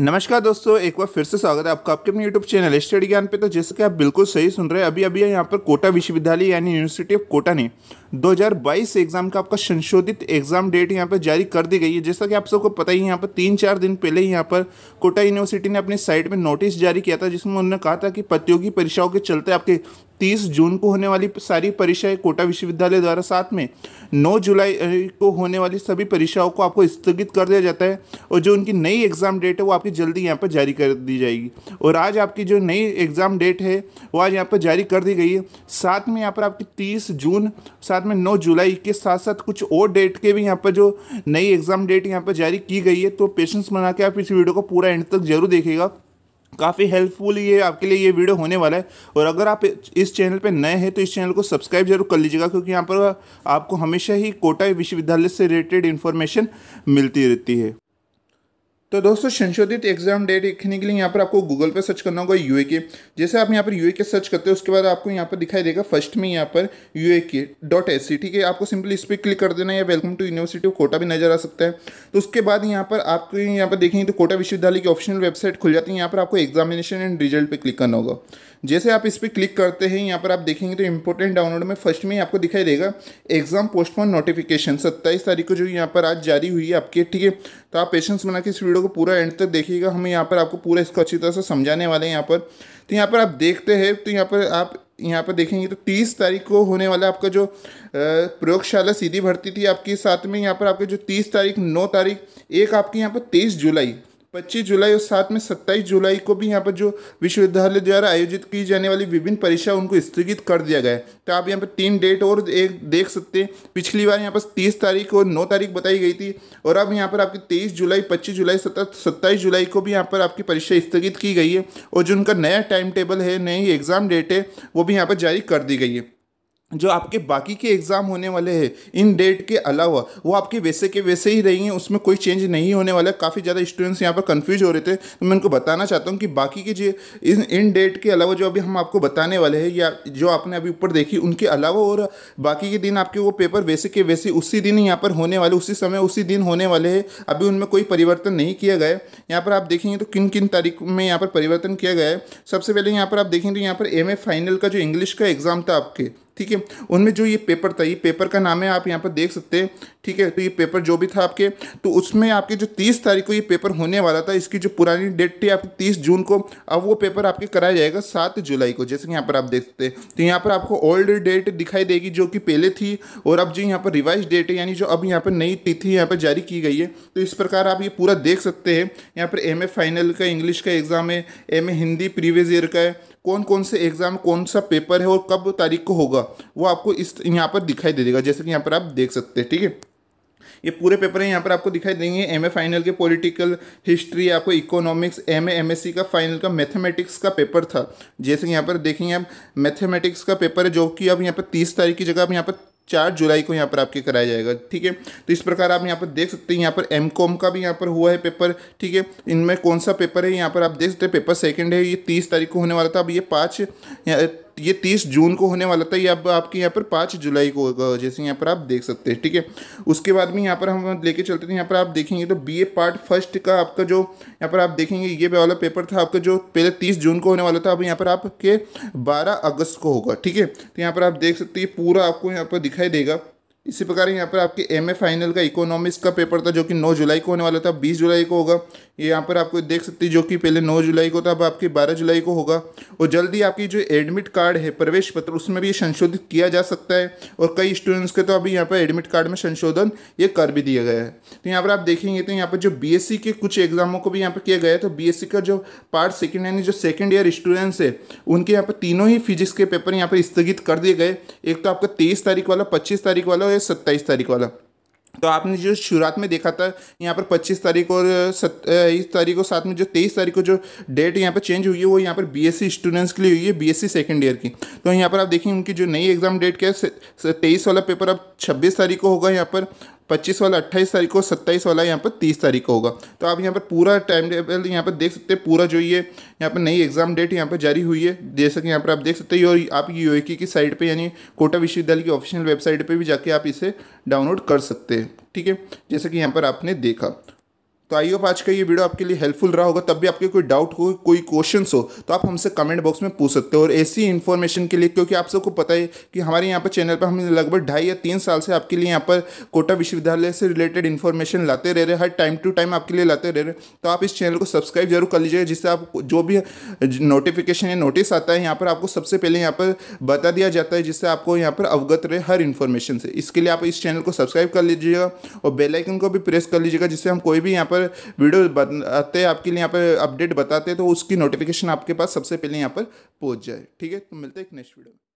नमस्कार दोस्तों एक बार फिर से स्वागत है आपका आपके अपने यूट्यूब चैनल स्टडी ज्ञान पे तो जैसे कि आप बिल्कुल सही सुन रहे हैं अभी अभी यहाँ पर कोटा विश्वविद्यालय यानी यूनिवर्सिटी ऑफ कोटा ने 2022 एग्जाम का आपका संशोधित एग्जाम डेट यहाँ पर जारी कर दी गई है जैसा कि आप सबको पता ही यहाँ पर तीन चार दिन पहले ही यहाँ पर कोटा यूनिवर्सिटी ने अपनी साइट में नोटिस जारी किया था जिसमें उन्होंने कहा था कि प्रतियोगी परीक्षाओं के चलते आपके तीस जून को होने वाली सारी परीक्षाएं कोटा विश्वविद्यालय द्वारा साथ में नौ जुलाई को होने वाली सभी परीक्षाओं को आपको स्थगित कर दिया जाता है और जो उनकी नई एग्ज़ाम डेट है वो आपकी जल्दी यहाँ पर जारी कर दी जाएगी और आज आपकी जो नई एग्ज़ाम डेट है वो आज यहाँ पर जारी कर दी गई है साथ में यहाँ पर आपकी तीस जून साथ में नौ जुलाई के साथ साथ कुछ और डेट के भी यहाँ पर जो नई एग्ज़ाम डेट यहाँ पर जारी की गई है तो पेशेंस बना के आप इस वीडियो को पूरा एंड तक जरूर देखेगा काफ़ी हेल्पफुल ये आपके लिए ये वीडियो होने वाला है और अगर आप इस चैनल पर नए हैं तो इस चैनल को सब्सक्राइब जरूर कर लीजिएगा क्योंकि यहाँ पर आपको हमेशा ही कोटा विश्वविद्यालय से रिलेटेड इन्फॉर्मेशन मिलती रहती है तो दोस्तों संशोधित एग्जाम डेट देखने के लिए यहाँ पर आपको गूगल पर सर्च करना होगा यू के जैसे आप यहाँ पर यू के सर्च करते हो उसके बाद आपको यहाँ पर दिखाई देगा फर्स्ट में यहाँ पर यू के डॉट एस सी ठीक है आपको सिंपली इस पर क्लिक कर देना है welcome to university of Kota भी नजर आ सकता है तो उसके बाद यहाँ पर आपको यहाँ पर देखेंगे तो कोटा विश्वविद्यालय की ऑप्शनल वेबसाइट खुल जाती है यहाँ पर आपको एग्जामिनेशन एंड रिजल्ट पर क्लिक करना होगा जैसे आप इस पर क्लिक करते हैं यहाँ पर आप देखेंगे तो इंपॉर्टेंट डाउनलोड में फर्स्ट में आपको दिखाई देगा एग्जाम पोस्टपोन नोटिफिकेशन सत्ताईस तारीख को जो यहाँ पर आज जारी हुई है आपके ठीक है तो आप पेशेंस बना के इस वीडियो वीडियो को पूरा एंड तक देखिएगा हम यहाँ पर आपको पूरा इसको अच्छी तरह से समझाने वाले हैं यहाँ पर तो यहाँ पर आप देखते हैं तो यहाँ पर आप यहाँ पर देखेंगे तो तीस तारीख को होने वाला आपका जो प्रयोगशाला सीधी भर्ती थी आपके साथ में यहाँ पर आपके जो तीस तारीख नौ तारीख एक आपके यहाँ पर तेईस जुलाई 25 जुलाई और साथ में 27 जुलाई को भी यहाँ पर जो विश्वविद्यालय द्वारा आयोजित की जाने वाली विभिन्न परीक्षा उनको स्थगित कर दिया गया है तो आप यहाँ पर तीन डेट और एक देख सकते हैं पिछली बार यहाँ पर 30 तारीख और 9 तारीख बताई गई थी और अब यहाँ पर आपकी 23 जुलाई 25 जुलाई सत्ताईस जुलाई को भी यहाँ पर आपकी परीक्षा स्थगित की गई है और जो उनका नया टाइम टेबल है नई एग्ज़ाम डेट है वो भी यहाँ पर जारी कर दी गई है जो आपके बाकी के एग्ज़ाम होने वाले हैं इन डेट के अलावा वो आपके वैसे के वैसे ही रहेंगे उसमें कोई चेंज नहीं होने वाला है काफ़ी ज़्यादा स्टूडेंट्स यहाँ पर कंफ्यूज हो रहे थे तो मैं उनको बताना चाहता हूँ कि बाकी के जो इन इन डेट के अलावा जो अभी हम आपको बताने वाले हैं या जो आपने अभी ऊपर देखी उनके अलावा और बाकी के दिन आपके वो पेपर वैसे के वैसे उसी दिन यहाँ पर होने वाले उसी समय उसी दिन होने वाले हैं अभी उनमें कोई परिवर्तन नहीं किया गया है यहाँ पर आप देखेंगे तो किन किन तारीख में यहाँ पर परिवर्तन किया गया है सबसे पहले यहाँ पर आप देखेंगे तो यहाँ पर एम फाइनल का जो इंग्लिश का एग्ज़ाम था आपके ठीक है उनमें जो ये पेपर था ये पेपर का नाम है आप यहाँ पर देख सकते हैं ठीक है तो ये पेपर जो भी था आपके तो उसमें आपके जो तीस तारीख को ये पेपर होने वाला था इसकी जो पुरानी डेट थी आपकी तीस जून को अब वो पेपर आपके कराया जाएगा सात जुलाई को जैसे कि यहाँ पर आप देख सकते हैं तो यहाँ पर आपको ओल्ड डेट दिखाई देगी जो कि पहले थी और अब जो यहाँ पर रिवाइज डेट है यानी जो अब यहाँ पर नई तिथि यहाँ पर जारी की गई है तो इस प्रकार आप ये पूरा देख सकते हैं यहाँ पर एम फाइनल का इंग्लिश का एग्ज़ाम है एम हिंदी प्रीवियस ईयर का है कौन कौन से एग्ज़ाम कौन सा पेपर है और कब तारीख को होगा वो आपको इस यहाँ पर दिखाई दे देगा जैसे कि यहाँ पर आप देख सकते हैं ठीक है ये पूरे पेपर हैं यहाँ पर आपको दिखाई देंगे एम ए फाइनल के पॉलिटिकल हिस्ट्री आपको economics M A M S C का फाइनल का मैथमेटिक्स का पेपर था जैसे कि यहाँ पर देखेंगे आप मैथमेटिक्स का पेपर है जो कि अब यहाँ पर तीस तारीख की जगह अब यहाँ पर चार जुलाई को यहाँ पर आपके कराया जाएगा ठीक है तो इस प्रकार आप यहाँ पर देख सकते हैं यहाँ पर एम कॉम का भी यहाँ पर हुआ है पेपर ठीक है इनमें कौन सा पेपर है यहाँ पर आप देख सकते हैं पेपर सेकेंड है ये तीस तारीख को होने वाला था अब ये पाँच ये तीस जून को होने वाला था ये अब आपके यहाँ पर पाँच जुलाई को होगा जैसे यहाँ पर आप देख सकते हैं ठीक है उसके बाद में यहाँ पर हम लेके चलते थे यहाँ पर आप देखेंगे तो बी पार्ट फर्स्ट का आपका जो यहाँ पर आप देखेंगे ये वाला पेपर था आपका जो पहले तीस जून को होने वाला था अब यहाँ पर आपके बारह अगस्त को होगा ठीक है तो यहाँ पर आप देख सकते हैं पूरा आपको यहाँ पर दिखाई देगा इसी प्रकार यहाँ पर आपके एम ए फाइनल का इकोनॉमिक्स का पेपर था जो कि 9 जुलाई को होने वाला था 20 जुलाई को होगा ये यहाँ पर आपको देख सकते हैं जो कि पहले 9 जुलाई को था अब आपकी 12 जुलाई को होगा और जल्दी आपकी जो एडमिट कार्ड है प्रवेश पत्र उसमें भी ये संशोधित किया जा सकता है और कई स्टूडेंट्स के तो अभी यहाँ पर एडमिट कार्ड में संशोधन ये कर भी दिया गया है तो यहाँ पर आप देखेंगे तो यहाँ पर जो बी के कुछ एग्जामों को भी यहाँ पर किया गया है तो बी का जो पार्ट सेकेंड यानी जो सेकेंड ईयर स्टूडेंट्स है उनके यहाँ पर तीनों ही फिजिक्स के पेपर यहाँ पर स्थगित कर दिए गए एक तो आपका तेईस तारीख वाला पच्चीस तारीख वाला और सत्ताईस तारीख वाला तो आपने जो शुरुआत में देखा था यहाँ पर 25 तारीख और इस तारीख और साथ में जो 23 तारीख को जो डेट यहाँ पर चेंज हुई है वो यहाँ पर बीएससी स्टूडेंट्स के लिए हुई है बीएससी सेकंड ईयर की तो यहाँ पर आप देखें उनकी जो नई एग्जाम डेट क्या है तेईस वाला पेपर अब छब्बीस तारीख को होगा यहाँ पर पच्चीस वाला अट्ठाईस तारीख को सत्ताईस वाला यहाँ पर तीस तारीख को होगा तो आप यहाँ पर पूरा टाइम टेबल यहाँ पर देख सकते हैं पूरा जो ये यहाँ पर नई एग्जाम डेट यहाँ पर जारी हुई है जैसे कि यहाँ पर आप देख सकते हैं और आप यू की साइट पर यानी कोटा विश्वविद्यालय की ऑफिशियल वेबसाइट पर भी जाके आप इसे डाउनलोड कर सकते हैं ठीक है जैसे कि यहाँ पर आपने देखा तो आई होप आज का ये वीडियो आपके लिए हेल्पफुल रहा होगा तब भी आपके कोई डाउट हो कोई क्वेश्चन हो तो आप हमसे कमेंट बॉक्स में पूछ सकते हो और ऐसी इन्फॉर्मेशन के लिए क्योंकि आप सबको पता है कि हमारे यहाँ पर चैनल पर हम लगभग ढाई या तीन साल से आपके लिए यहाँ पर कोटा विश्वविद्यालय से रिलेटेड इन्फॉर्मेशन लाते रह रहे हर टाइम टू टाइम आपके लिए लाते रह रहे तो आप इस चैनल को सब्सक्राइब जरूर कर लीजिएगा जिससे आप जो भी नोटिफिकेशन या नोटिस आता है यहाँ पर आपको सबसे पहले यहाँ पर बता दिया जाता है जिससे आपको यहाँ पर अवगत रहे हर इन्फॉर्मेशन से इसके लिए आप इस चैनल को सब्सक्राइब कर लीजिएगा और बेलाइकन को भी प्रेस कर लीजिएगा जिससे हम कोई भी यहाँ पर पर वीडियो बनाते आपके लिए यहाँ पर अपडेट बताते तो उसकी नोटिफिकेशन आपके पास सबसे पहले यहाँ पर पहुँच जाए ठीक है तो मिलते हैं एक नेक्स्ट वीडियो में